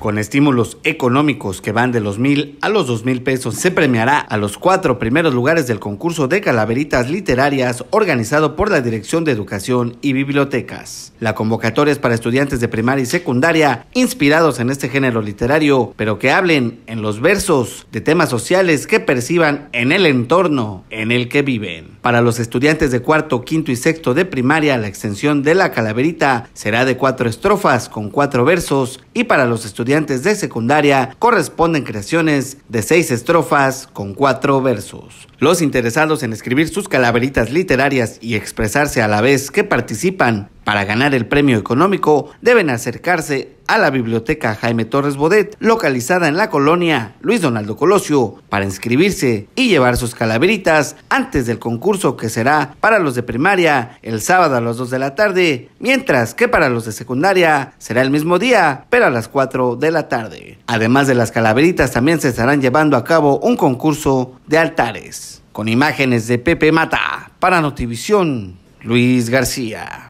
con estímulos económicos que van de los mil a los dos mil pesos, se premiará a los cuatro primeros lugares del concurso de calaveritas literarias organizado por la Dirección de Educación y Bibliotecas. La convocatoria es para estudiantes de primaria y secundaria inspirados en este género literario, pero que hablen en los versos de temas sociales que perciban en el entorno en el que viven. Para los estudiantes de cuarto, quinto y sexto de primaria, la extensión de la calaverita será de cuatro estrofas con cuatro versos y para los de secundaria corresponden creaciones de seis estrofas con cuatro versos. Los interesados en escribir sus calaveritas literarias y expresarse a la vez que participan para ganar el premio económico deben acercarse a la biblioteca Jaime Torres Bodet, localizada en la colonia Luis Donaldo Colosio, para inscribirse y llevar sus calaveritas antes del concurso que será para los de primaria el sábado a las 2 de la tarde, mientras que para los de secundaria será el mismo día, pero a las 4 de la tarde. Además de las calaveritas, también se estarán llevando a cabo un concurso de altares. Con imágenes de Pepe Mata, para Notivisión, Luis García.